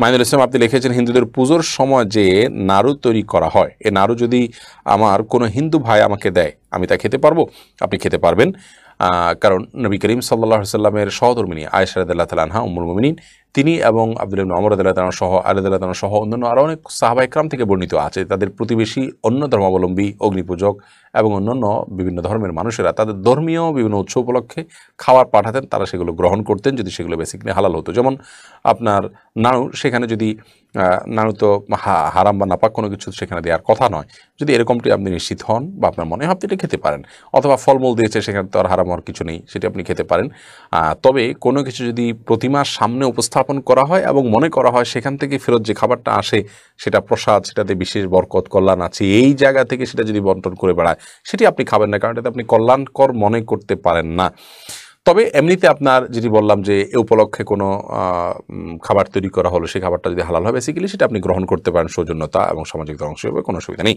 মাইনুল ইসলাম আপনি লিখেছেন হিন্দুদের পুজোর সময় যে নাড়ু তৈরি করা হয় এ নাড়ু যদি আমার কোনো হিন্দু ভাই আমাকে দেয় আমি তা খেতে পারবো আপনি খেতে পারবেন কারণ নবী করিম সাল্লা সাল্লামের সহধর্মিনী আয়সারদুল্লাহ তালানহা উমুল মমিন তিনি এবং আব্দুল ইবনু আমর আদালাতানা সহ আলাদালাতানা সহ অন্যান্য আরও অনেক সাহাবাইকরাম থেকে বর্ণিত আছে তাদের প্রতিবেশী অন্য ধর্মাবলম্বী অগ্নিপূজক এবং অন্যান্য বিভিন্ন ধর্মের মানুষেরা তাদের ধর্মীয় বিভিন্ন উৎসব উপলক্ষে খাবার পাঠাতেন তারা সেগুলো গ্রহণ করতেন যদি সেগুলো বেসিক্যালি হালাল হতো যেমন আপনার নাড়ু সেখানে যদি নাড়ু তো হারাম বা নাপাক কোনো কিছু সেখানে দেওয়ার কথা নয় যদি এরকমটি আপনি নিশ্চিত হন বা আপনার মনে হয় আপনি খেতে পারেন অথবা ফলমূল দিয়েছে সেখানে তো আর হারাম হওয়ার কিছু নেই সেটি আপনি খেতে পারেন তবে কোনো কিছু যদি প্রতিমার সামনে উপস্থাপন স্থাপন করা হয় এবং মনে করা হয় সেখান থেকে ফেরত যে খাবারটা আসে সেটা প্রসাদ সেটাতে বিশেষ বরকত কল্যাণ আছে এই জায়গা থেকে সেটা যদি বন্টন করে বেড়ায় সেটি আপনি খাবেন না কারণ এটাতে আপনি কল্যাণকর মনে করতে পারেন না তবে এমনিতে আপনার যেটি বললাম যে এ উপলক্ষে কোনো খাবার তৈরি করা হলো সেই খাবারটা যদি হালাল হয় বেসিক্যালি সেটা আপনি গ্রহণ করতে পারেন সৌজন্যতা এবং সামাজিক অংশ হবে কোনো অসুবিধা নেই